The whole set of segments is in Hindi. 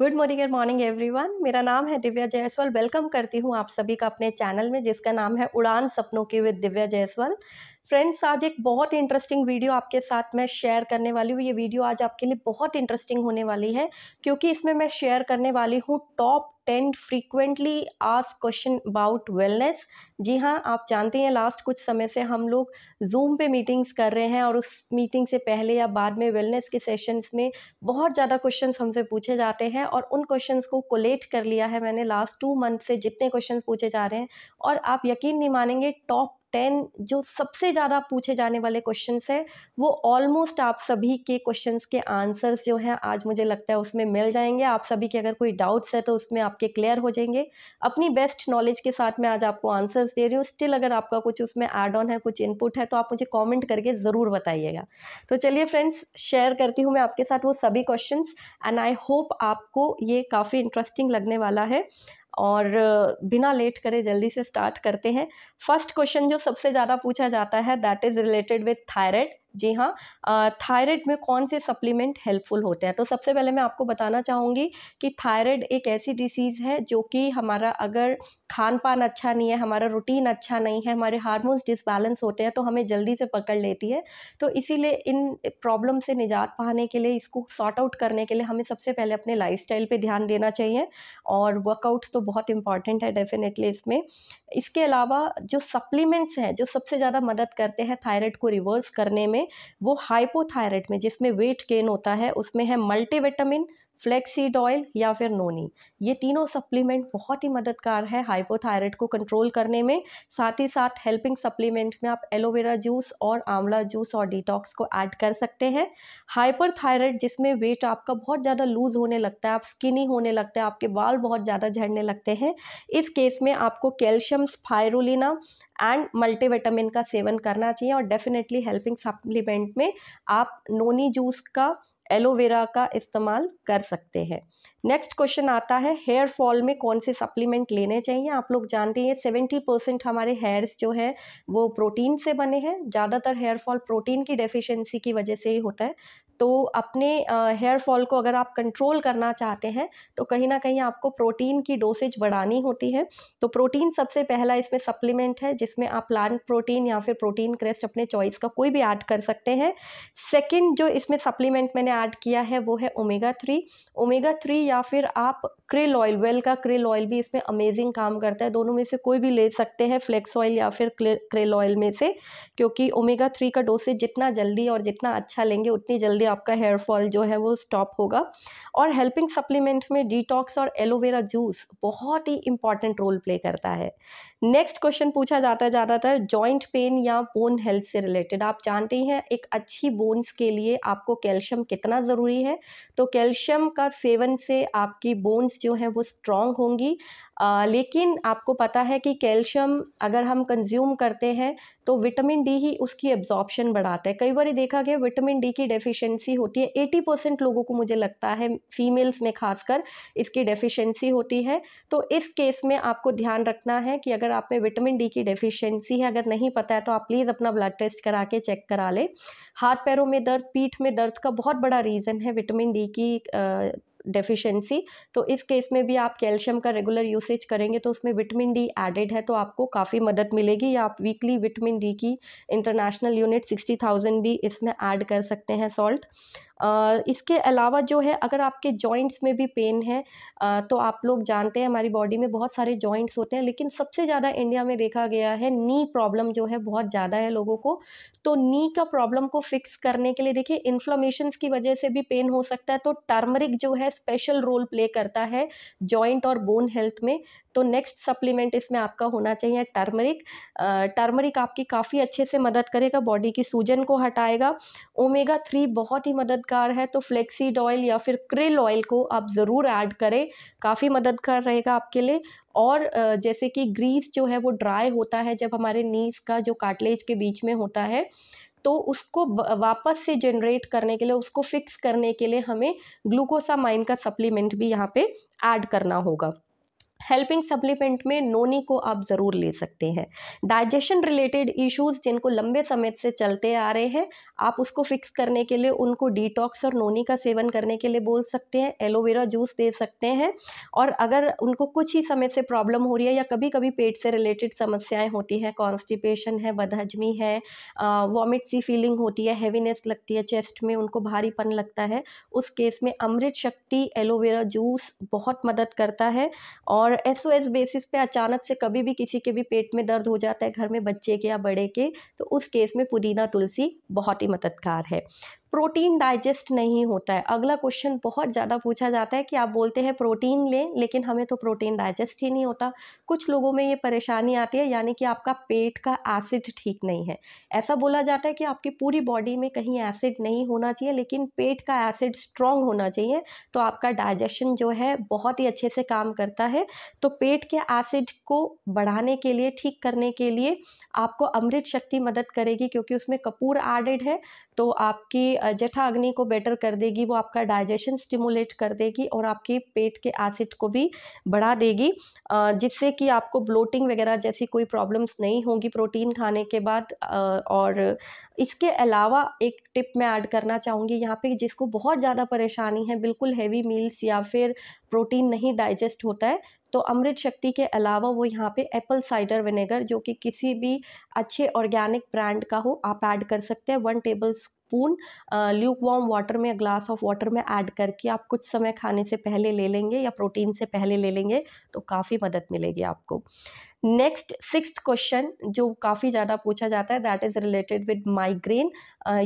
good morning and morning everyone मेरा नाम है दिव्या जायसवाल वेलकम करती हूँ आप सभी का अपने चैनल में जिसका नाम है उड़ान सपनों की विद दिव्या जायसवाल फ्रेंड्स आज एक बहुत इंटरेस्टिंग वीडियो आपके साथ मैं शेयर करने वाली हूँ ये वीडियो आज आपके लिए बहुत इंटरेस्टिंग होने वाली है क्योंकि इसमें मैं शेयर करने वाली हूँ टॉप टेन फ्रीक्वेंटली आज क्वेश्चन अबाउट वेलनेस जी हाँ आप जानते हैं लास्ट कुछ समय से हम लोग जूम पे मीटिंग्स कर रहे हैं और उस मीटिंग से पहले या बाद में वेलनेस के सेशंस में बहुत ज़्यादा क्वेश्चंस हमसे पूछे जाते हैं और उन क्वेश्चंस को कोलेट कर लिया है मैंने लास्ट टू मंथ से जितने क्वेश्चंस पूछे जा रहे हैं और आप यकीन नहीं मानेंगे टॉप टेन जो सबसे ज़्यादा पूछे जाने वाले क्वेश्चंस हैं वो ऑलमोस्ट आप सभी के क्वेश्चंस के आंसर्स जो हैं आज मुझे लगता है उसमें मिल जाएंगे आप सभी के अगर कोई डाउट्स है तो उसमें आपके क्लियर हो जाएंगे अपनी बेस्ट नॉलेज के साथ मैं आज आपको आंसर्स दे रही हूँ स्टिल अगर आपका कुछ उसमें एड ऑन है कुछ इनपुट है तो आप मुझे कॉमेंट करके ज़रूर बताइएगा तो चलिए फ्रेंड्स शेयर करती हूँ मैं आपके साथ वो सभी क्वेश्चन एंड आई होप आपको ये काफ़ी इंटरेस्टिंग लगने वाला है और बिना लेट करे जल्दी से स्टार्ट करते हैं फर्स्ट क्वेश्चन जो सबसे ज़्यादा पूछा जाता है that is related with thyroid जी हाँ थायराइड में कौन से सप्लीमेंट हेल्पफुल होते हैं तो सबसे पहले मैं आपको बताना चाहूँगी कि थायराइड एक ऐसी डिसीज़ है जो कि हमारा अगर खान पान अच्छा नहीं है हमारा रूटीन अच्छा नहीं है हमारे हारमोन्स डिसबैलेंस होते हैं तो हमें जल्दी से पकड़ लेती है तो इसीलिए इन प्रॉब्लम से निजात पाने के लिए इसको सॉर्ट आउट करने के लिए हमें सबसे पहले अपने लाइफ स्टाइल पर ध्यान देना चाहिए और वर्कआउट्स तो बहुत इंपॉर्टेंट है डेफिनेटली इसमें इसके अलावा जो सप्लीमेंट्स हैं जो सबसे ज़्यादा मदद करते हैं थायराइड को रिवर्स करने में वो हाइपोथायरेट में जिसमें वेट गेन होता है उसमें है मल्टीविटामिन फ्लैक्सीड ऑयल या फिर नोनी ये तीनों सप्लीमेंट बहुत ही मददगार है हाइपोथायरॉयड को कंट्रोल करने में साथ ही साथ हेल्पिंग सप्लीमेंट में आप एलोवेरा जूस और आंवला जूस और डिटॉक्स को ऐड कर सकते हैं हाइपर जिसमें वेट आपका बहुत ज़्यादा लूज होने लगता है आप स्किनी होने लगता है आपके बाल बहुत ज़्यादा झड़ने लगते हैं इस केस में आपको कैल्शियम स्पायरुलिना एंड मल्टीविटामिन का सेवन करना चाहिए और डेफिनेटली हेल्पिंग सप्लीमेंट में आप नोनी जूस का एलोवेरा का इस्तेमाल कर सकते हैं नेक्स्ट क्वेश्चन आता है हेयर फॉल में कौन से सप्लीमेंट लेने चाहिए आप लोग जानते हैं सेवेंटी परसेंट हमारे हेयर्स जो है वो प्रोटीन से बने हैं ज़्यादातर हेयर फॉल प्रोटीन की डेफिशिएंसी की वजह से ही होता है तो अपने हेयर फॉल को अगर आप कंट्रोल करना चाहते हैं तो कहीं ना कहीं आपको प्रोटीन की डोसेज बढ़ानी होती है तो प्रोटीन सबसे पहला इसमें सप्लीमेंट है जिसमें आप प्लांट प्रोटीन या फिर प्रोटीन क्रेस्ट अपने चॉइस का कोई भी ऐड कर सकते हैं सेकेंड जो इसमें सप्लीमेंट मैंने ऐड किया है वो है ओमेगा थ्री ओमेगा थ्री या फिर आप क्रिल ऑयल वेल का क्रिल ऑयल भी इसमें अमेजिंग काम करता है दोनों में से कोई भी ले सकते हैं फ्लेक्स ऑयल या फिर क्रिल ऑयल में से क्योंकि ओमेगा थ्री का डोसेज जितना जल्दी और जितना अच्छा लेंगे उतनी जल्दी आपका हेयर फॉल जो है वो स्टॉप होगा और हेल्पिंग सप्लीमेंट में डिटॉक्स और एलोवेरा जूस बहुत ही इंपॉर्टेंट रोल प्ले करता है नेक्स्ट क्वेश्चन पूछा जाता है ज़्यादातर जॉइंट पेन या बोन हेल्थ से रिलेटेड आप जानते ही हैं एक अच्छी बोन्स के लिए आपको कैल्शियम कितना ज़रूरी है तो कैल्शियम का सेवन से आपकी बोन्स जो है वो स्ट्रॉन्ग होंगी आ, लेकिन आपको पता है कि कैल्शियम अगर हम कंज्यूम करते हैं तो विटामिन डी ही उसकी एब्जॉर्प्शन बढ़ाता है कई बार देखा गया विटामिन डी की डेफिशिएंसी होती है एटी परसेंट लोगों को मुझे लगता है फीमेल्स में खासकर इसकी डेफिशिएंसी होती है तो इस केस में आपको ध्यान रखना है कि अगर आप में विटामिन डी की डेफिशेंसी है अगर नहीं पता है तो आप प्लीज़ अपना ब्लड टेस्ट करा के चेक करा लें हाथ पैरों में दर्द पीठ में दर्द का बहुत बड़ा रीज़न है विटामिन डी की डेफिशिएंसी तो इस केस में भी आप कैल्शियम का रेगुलर यूसेज करेंगे तो उसमें विटामिन डी एडेड है तो आपको काफ़ी मदद मिलेगी या आप वीकली विटामिन डी की इंटरनेशनल यूनिट सिक्सटी थाउजेंड भी इसमें ऐड कर सकते हैं सॉल्ट इसके अलावा जो है अगर आपके जॉइंट्स में भी पेन है तो आप लोग जानते हैं हमारी बॉडी में बहुत सारे जॉइंट्स होते हैं लेकिन सबसे ज़्यादा इंडिया में देखा गया है नी प्रॉब्लम जो है बहुत ज़्यादा है लोगों को तो नी का प्रॉब्लम को फिक्स करने के लिए देखिए इन्फ्लोमेशंस की वजह से भी पेन हो सकता है तो टर्मरिक जो है स्पेशल रोल प्ले करता है जॉइंट और बोन हेल्थ में तो नेक्स्ट सप्लीमेंट इसमें आपका होना चाहिए टर्मरिक टर्मरिक आपकी काफ़ी अच्छे से मदद करेगा बॉडी की सूजन को हटाएगा ओमेगा थ्री बहुत ही मददगार है तो फ्लेक्सीड ऑयल या फिर क्रिल ऑयल को आप ज़रूर ऐड करें काफ़ी मददगार रहेगा आपके लिए और जैसे कि ग्रीस जो है वो ड्राई होता है जब हमारे नीज का जो काटलेज के बीच में होता है तो उसको वापस से जनरेट करने के लिए उसको फिक्स करने के लिए हमें ग्लूकोसामाइन का सप्लीमेंट भी यहाँ पे ऐड करना होगा हेल्पिंग सप्लीमेंट में नोनी को आप ज़रूर ले सकते हैं डाइजेशन रिलेटेड इश्यूज जिनको लंबे समय से चलते आ रहे हैं आप उसको फिक्स करने के लिए उनको डिटॉक्स और नोनी का सेवन करने के लिए बोल सकते हैं एलोवेरा जूस दे सकते हैं और अगर उनको कुछ ही समय से प्रॉब्लम हो रही है या कभी कभी पेट से रिलेटेड समस्याएं होती हैं कॉन्स्टिपेशन है बदहजमी है वॉमिट सी फीलिंग होती है हैवीनेस लगती है चेस्ट में उनको भारीपन लगता है उस केस में अमृत शक्ति एलोवेरा जूस बहुत मदद करता है और और एस ओ एस बेसिस पे अचानक से कभी भी किसी के भी पेट में दर्द हो जाता है घर में बच्चे के या बड़े के तो उस केस में पुदीना तुलसी बहुत ही मददगार है प्रोटीन डाइजेस्ट नहीं होता है अगला क्वेश्चन बहुत ज़्यादा पूछा जाता है कि आप बोलते हैं प्रोटीन लें लेकिन हमें तो प्रोटीन डाइजेस्ट ही नहीं होता कुछ लोगों में ये परेशानी आती है यानी कि आपका पेट का एसिड ठीक नहीं है ऐसा बोला जाता है कि आपकी पूरी बॉडी में कहीं एसिड नहीं होना चाहिए लेकिन पेट का एसिड स्ट्रॉन्ग होना चाहिए तो आपका डाइजेशन जो है बहुत ही अच्छे से काम करता है तो पेट के एसिड को बढ़ाने के लिए ठीक करने के लिए आपको अमृत शक्ति मदद करेगी क्योंकि उसमें कपूर एडेड है तो आपकी जठा अग्नि को बेटर कर देगी वो आपका डाइजेशन स्टिमुलेट कर देगी और आपकी पेट के एसिड को भी बढ़ा देगी जिससे कि आपको ब्लोटिंग वगैरह जैसी कोई प्रॉब्लम्स नहीं होंगी प्रोटीन खाने के बाद और इसके अलावा एक टिप मैं ऐड करना चाहूँगी यहाँ पे जिसको बहुत ज़्यादा परेशानी है बिल्कुल हैवी मील्स या फिर प्रोटीन नहीं डाइजेस्ट होता है तो अमृत शक्ति के अलावा वो यहाँ पे एप्पल साइडर विनेगर जो कि किसी भी अच्छे ऑर्गेनिक ब्रांड का हो आप ऐड कर सकते हैं one tablespoon lukewarm water में ग्लास ऑफ वाटर में ऐड करके आप कुछ समय खाने से पहले ले लेंगे या प्रोटीन से पहले ले लेंगे तो काफ़ी मदद मिलेगी आपको नेक्स्ट सिक्स क्वेश्चन जो काफ़ी ज़्यादा पूछा जाता है that is related with migraine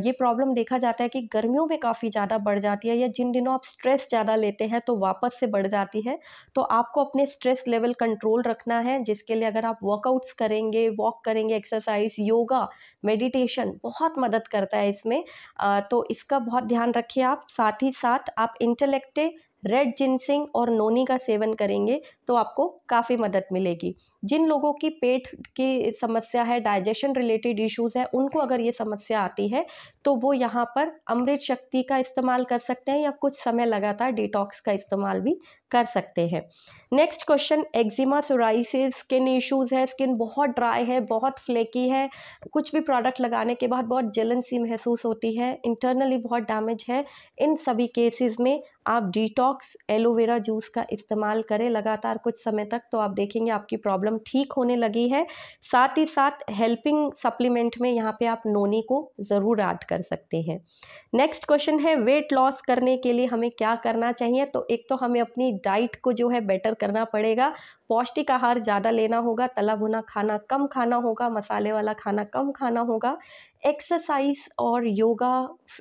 ये प्रॉब्लम देखा जाता है कि गर्मियों में काफ़ी ज़्यादा बढ़ जाती है या जिन दिनों आप स्ट्रेस ज़्यादा लेते हैं तो वापस से बढ़ जाती है तो आपको अपने स्ट्रेस लेवल कंट्रोल रखना है जिसके लिए अगर आप वर्कआउट्स करेंगे वॉक करेंगे एक्सरसाइज योगा मेडिटेशन बहुत मदद करता है इसमें तो इसका बहुत ध्यान रखिए आप साथ ही साथ आप इंटेलेक्ट रेड जिनसिंग और नोनी का सेवन करेंगे तो आपको काफ़ी मदद मिलेगी जिन लोगों की पेट की समस्या है डाइजेशन रिलेटेड इश्यूज़ है उनको अगर ये समस्या आती है तो वो यहाँ पर अमृत शक्ति का इस्तेमाल कर सकते हैं या कुछ समय लगातार डिटॉक्स का इस्तेमाल भी कर सकते हैं next question eczema psoriasis skin issues है स्किन बहुत ड्राई है बहुत फ्लेकी है कुछ भी प्रोडक्ट लगाने के बाद बहुत जलन सी महसूस होती है इंटरनली बहुत डैमेज है इन सभी केसेस में आप डिटॉक्स एलोवेरा जूस का इस्तेमाल करें लगातार कुछ समय तक तो आप देखेंगे आपकी प्रॉब्लम ठीक होने लगी है साथ ही साथ हेल्पिंग सप्लीमेंट में यहाँ पे आप नोनी को ज़रूर ऐड कर सकते हैं नेक्स्ट क्वेश्चन है वेट लॉस करने के लिए हमें क्या करना चाहिए तो एक तो हमें अपनी डाइट को जो है बेटर करना पड़ेगा पौष्टिक आहार ज़्यादा लेना होगा तला भुना खाना कम खाना होगा मसाले वाला खाना कम खाना होगा एक्सरसाइज और योगा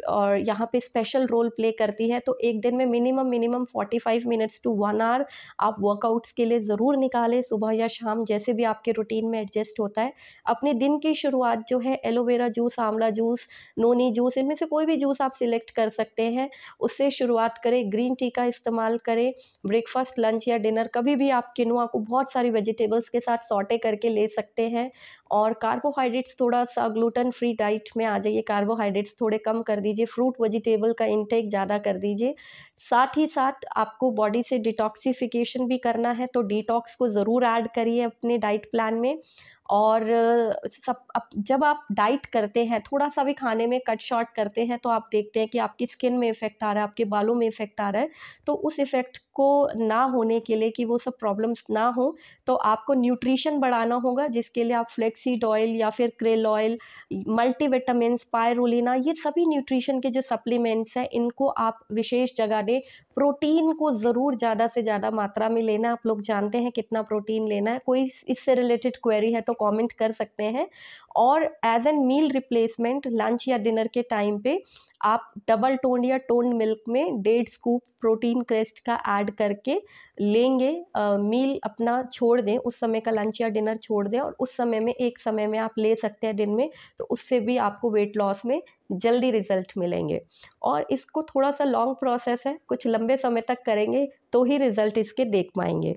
और यहाँ पे स्पेशल रोल प्ले करती है तो एक दिन में minimum minimum 45 minutes to one hour आप वर्कआउट्स के लिए ज़रूर निकालें सुबह या शाम जैसे भी आपके रूटीन में एडजस्ट होता है अपने दिन की शुरुआत जो है एलोवेरा जूस आंवला जूस नोनी जूस इनमें से कोई भी जूस आप सिलेक्ट कर सकते हैं उससे शुरुआत करें ग्रीन टी का इस्तेमाल करें ब्रेकफास्ट लंच या डिनर कभी भी आप किनुआ को बहुत सारी वेजिटेबल्स के साथ सॉटे करके ले सकते हैं और कार्बोहाइड्रेट्स थोड़ा सा ग्लूटन फ्री डाइट में आ जाइए कार्बोहाइड्रेट्स थोड़े कम कर दीजिए फ्रूट वेजिटेबल का इनटेक ज़्यादा कर दीजिए साथ ही साथ आपको बॉडी से डिटॉक्सिफिकेशन भी करना है तो डिटॉक्स को ज़रूर ऐड करिए अपने डाइट प्लान में और सब अब जब आप डाइट करते हैं थोड़ा सा भी खाने में कट शॉर्ट करते हैं तो आप देखते हैं कि आपकी स्किन में इफ़ेक्ट आ रहा है आपके बालों में इफ़ेक्ट आ रहा है तो उस इफ़ेक्ट को ना होने के लिए कि वो सब प्रॉब्लम्स ना हो तो आपको न्यूट्रिशन बढ़ाना होगा जिसके लिए आप फ्लेक्सीड ऑयल या फिर क्रेल ऑयल मल्टीविटामिन पायरोलिना ये सभी न्यूट्रिशन के जो सप्लीमेंट्स हैं इनको आप विशेष जगह दें प्रोटीन को ज़रूर ज़्यादा से ज़्यादा मात्रा में लेना आप लोग जानते हैं कितना प्रोटीन लेना है कोई इससे रिलेटेड क्वेरी है तो कमेंट कर सकते हैं और as an meal replacement lunch या डिनर के टाइम पे आप डबल टोंड या टोंड मिल्क में डेढ़ स्कूप प्रोटीन क्रेस्ट का ऐड करके लेंगे आ, मील अपना छोड़ दें उस समय का लंच या डिनर छोड़ दें और उस समय में एक समय में आप ले सकते हैं दिन में तो उससे भी आपको वेट लॉस में जल्दी रिजल्ट मिलेंगे और इसको थोड़ा सा लॉन्ग प्रोसेस है कुछ लंबे समय तक करेंगे तो ही रिजल्ट इसके देख पाएंगे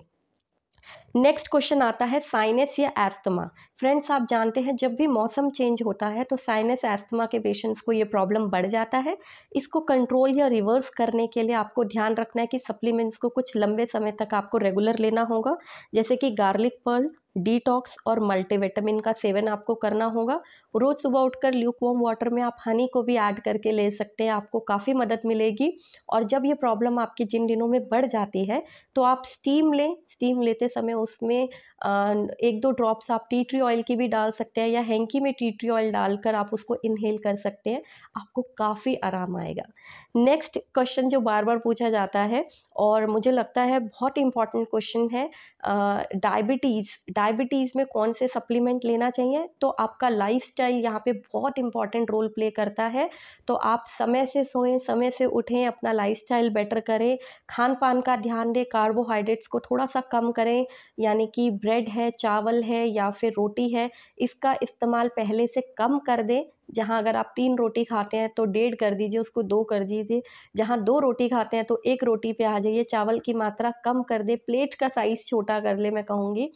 नेक्स्ट क्वेश्चन आता है साइनस या एस्थमा फ्रेंड्स आप जानते हैं जब भी मौसम चेंज होता है तो साइनस एस्थमा के पेशेंट्स को ये प्रॉब्लम बढ़ जाता है इसको कंट्रोल या रिवर्स करने के लिए आपको ध्यान रखना है कि सप्लीमेंट्स को कुछ लंबे समय तक आपको रेगुलर लेना होगा जैसे कि गार्लिक पर्ल डिटॉक्स और मल्टीविटामिन का सेवन आपको करना होगा रोज़ सुबह उठकर वॉम वाटर में आप हनी को भी ऐड करके ले सकते हैं आपको काफ़ी मदद मिलेगी और जब ये प्रॉब्लम आपके जिन दिनों में बढ़ जाती है तो आप स्टीम लें स्टीम लेते समय उसमें एक दो ड्रॉप्स आप टी ट्री ऑयल की भी डाल सकते हैं या हैंकी में टी ट्री ऑयल डालकर आप उसको इनहेल कर सकते हैं आपको काफ़ी आराम आएगा नेक्स्ट क्वेश्चन जो बार बार पूछा जाता है और मुझे लगता है बहुत इंपॉर्टेंट क्वेश्चन है डायबिटीज़ डायबिटीज़ में कौन से सप्लीमेंट लेना चाहिए तो आपका लाइफ स्टाइल यहाँ पर बहुत इंपॉर्टेंट रोल प्ले करता है तो आप समय से सोएं समय से उठें अपना लाइफ स्टाइल बेटर करें खान पान का ध्यान दें कार्बोहाइड्रेट्स को थोड़ा सा कम करें यानी कि ब्रेड है चावल है या फिर रोटी है इसका इस्तेमाल पहले से कम कर दें जहाँ अगर आप तीन रोटी खाते हैं तो डेढ़ कर दीजिए उसको दो कर दीजिए जहाँ दो रोटी खाते हैं तो एक रोटी पे आ जाइए चावल की मात्रा कम कर दे प्लेट का साइज़ छोटा कर ले मैं कहूँगी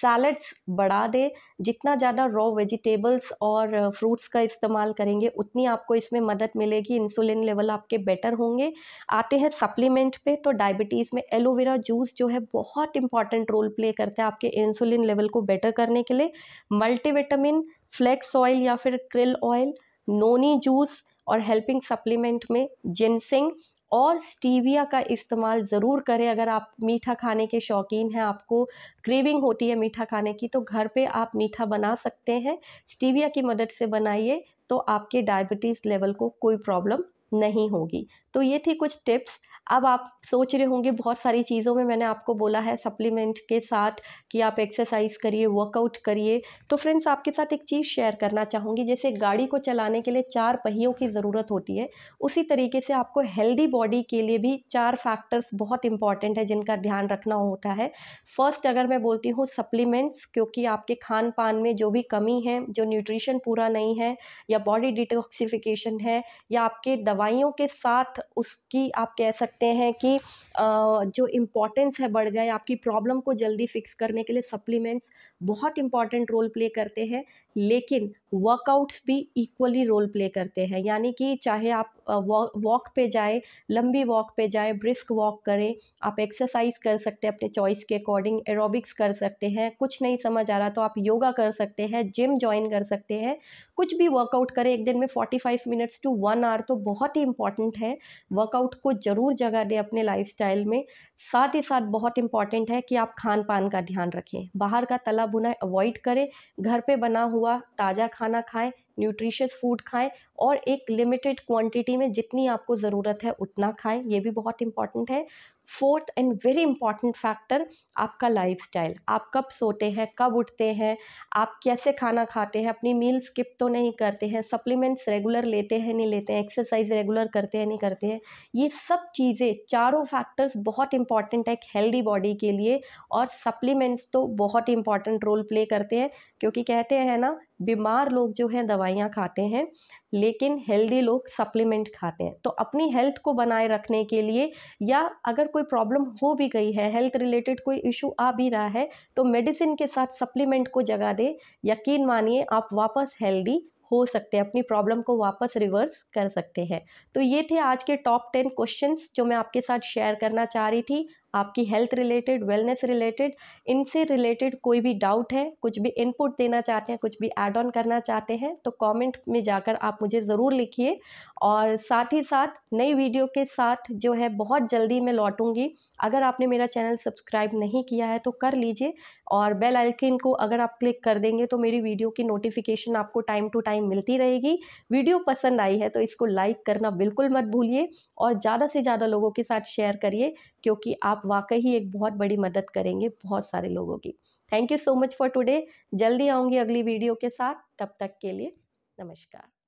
सैलड्स बढ़ा दें जितना ज़्यादा रॉ वेजिटेबल्स और फ्रूट्स का इस्तेमाल करेंगे उतनी आपको इसमें मदद मिलेगी इंसुलिन लेवल आपके बेटर होंगे आते हैं सप्लीमेंट पे तो डायबिटीज़ में एलोवेरा जूस जो है बहुत इंपॉर्टेंट रोल प्ले करता है आपके इंसुलिन लेवल को बेटर करने के लिए मल्टीविटामिन फ्लैक्स ऑयल या फिर क्रिल ऑयल नोनी जूस और हेल्पिंग सप्लीमेंट में जिनसिंग और स्टीविया का इस्तेमाल ज़रूर करें अगर आप मीठा खाने के शौकीन हैं आपको क्रेविंग होती है मीठा खाने की तो घर पे आप मीठा बना सकते हैं स्टीविया की मदद से बनाइए तो आपके डायबिटीज़ लेवल को कोई प्रॉब्लम नहीं होगी तो ये थी कुछ टिप्स अब आप सोच रहे होंगे बहुत सारी चीज़ों में मैंने आपको बोला है सप्लीमेंट के साथ कि आप एक्सरसाइज करिए वर्कआउट करिए तो फ्रेंड्स आपके साथ एक चीज़ शेयर करना चाहूँगी जैसे गाड़ी को चलाने के लिए चार पहियों की ज़रूरत होती है उसी तरीके से आपको हेल्दी बॉडी के लिए भी चार फैक्टर्स बहुत इंपॉर्टेंट है जिनका ध्यान रखना होता है फर्स्ट अगर मैं बोलती हूँ सप्लीमेंट्स क्योंकि आपके खान पान में जो भी कमी है जो न्यूट्रिशन पूरा नहीं है या बॉडी डिटॉक्सीफिकेशन है या आपके दवाइयों के साथ उसकी आप कह सकते सकते हैं कि जो इम्पोर्टेंस है बढ़ जाए आपकी प्रॉब्लम को जल्दी फिक्स करने के लिए सप्लीमेंट्स बहुत इम्पॉर्टेंट रोल प्ले करते हैं लेकिन वर्कआउट्स भी इक्वली रोल प्ले करते हैं यानी कि चाहे आप वॉक पे जाएं लंबी वॉक पे जाएं ब्रिस्क वॉक करें आप एक्सरसाइज कर सकते हैं अपने चॉइस के अकॉर्डिंग एरोबिक्स कर सकते हैं कुछ नहीं समझ आ रहा तो आप योगा कर सकते हैं जिम ज्वाइन कर सकते हैं कुछ भी वर्कआउट करें एक दिन में forty five minutes to one hour तो बहुत ही इंपॉर्टेंट है वर्कआउट को ज़रूर जगह दें अपने लाइफ में साथ ही साथ बहुत इंपॉर्टेंट है कि आप खान पान का ध्यान रखें बाहर का तला भुना अवॉइड करें घर पर बना हुआ हुआ ताज़ा खाना खाएं न्यूट्रिशियस फूड खाएं और एक लिमिटेड क्वांटिटी में जितनी आपको ज़रूरत है उतना खाएं ये भी बहुत इंपॉर्टेंट है fourth and very important factor आपका लाइफस्टाइल आप कब सोते हैं कब उठते हैं आप कैसे खाना खाते हैं अपनी मील स्किप तो नहीं करते हैं सप्लीमेंट्स रेगुलर लेते हैं नहीं लेते हैं एक्सरसाइज रेगुलर करते हैं नहीं करते हैं ये सब चीज़ें चारों फैक्टर्स बहुत इंपॉर्टेंट है एक हेल्दी बॉडी के लिए और सप्लीमेंट्स तो बहुत इंपॉर्टेंट रोल प्ले करते हैं क्योंकि कहते हैं ना बीमार लोग जो हैं दवाइयाँ खाते हैं लेकिन हेल्दी लोग सप्लीमेंट खाते हैं तो अपनी हेल्थ को बनाए रखने के लिए या अगर कोई प्रॉब्लम हो भी गई है हेल्थ रिलेटेड कोई इशू आ भी रहा है तो मेडिसिन के साथ सप्लीमेंट को जगा दें यकीन मानिए आप वापस हेल्दी हो सकते हैं अपनी प्रॉब्लम को वापस रिवर्स कर सकते हैं तो ये थे आज के टॉप टेन क्वेश्चंस जो मैं आपके साथ शेयर करना चाह रही थी आपकी हेल्थ रिलेटेड वेलनेस रिलेटेड इनसे रिलेटेड कोई भी डाउट है कुछ भी इनपुट देना चाहते हैं कुछ भी ऐड ऑन करना चाहते हैं तो कमेंट में जाकर आप मुझे ज़रूर लिखिए और साथ ही साथ नई वीडियो के साथ जो है बहुत जल्दी मैं लौटूंगी अगर आपने मेरा चैनल सब्सक्राइब नहीं किया है तो कर लीजिए और बेल आइकन को अगर आप क्लिक कर देंगे तो मेरी वीडियो की नोटिफिकेशन आपको टाइम टू टाइम मिलती रहेगी वीडियो पसंद आई है तो इसको लाइक करना बिल्कुल मत भूलिए और ज़्यादा से ज़्यादा लोगों के साथ शेयर करिए क्योंकि आप वाकई ही एक बहुत बड़ी मदद करेंगे बहुत सारे लोगों की thank you so much for today जल्दी आऊँगी अगली वीडियो के साथ तब तक के लिए नमस्कार